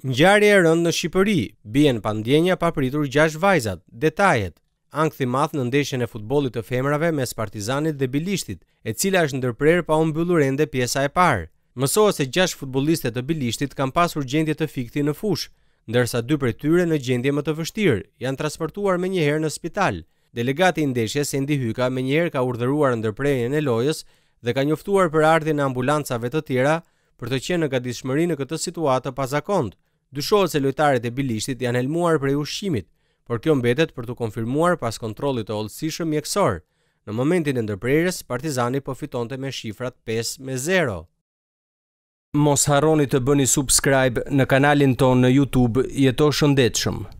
Ngjarje e rëndë në Shqipëri, bien pandjenja pa pritur 6 vajzat. Detajet. Ankthi math në ndeshjen e futbollit të femrave mes partizanit dhe Bilishtit, e cila është ndërprer pa u mbyllur ende pjesa e parë. Mësohet se 6 futbolliste të Bilishtit kanë pasur gjendje të fikti në fush, ndërsa dy prej tyre në gjendje më të vështirë janë transportuar menjëherë në spital. Delegati i ndeshjes Endi Hyka me njëherë ka urdhëruar ndërprerjen e lojës dhe ka njoftuar për ardhin e ambulancave të tjera për të qenë në gatishmëri në këtë situatë pasakon dyshohet se lojtarët e bilishtit janë helmuar prej ushqimit, por kjo mbetet për të konfirmuar pas kontrollit të hollësishëm mjekësor. Në momentin e ndërprerjes, Partizani po fitonte me shifrat 5 me 0. Mos harroni të bëni subscribe në kanalin tonë në YouTube Jeto Shëndetshëm.